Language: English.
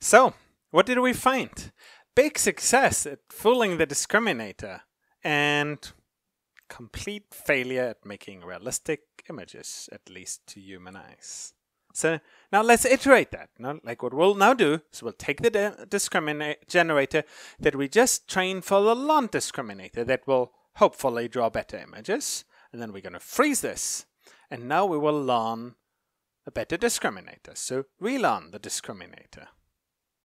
So, what did we find? Big success at fooling the discriminator, and complete failure at making realistic images, at least to human eyes. So now let's iterate that. Now, like what we'll now do is we'll take the de- generator that we just trained for the long discriminator that will hopefully draw better images, and then we're going to freeze this. And now we will learn a better discriminator. So relearn the discriminator.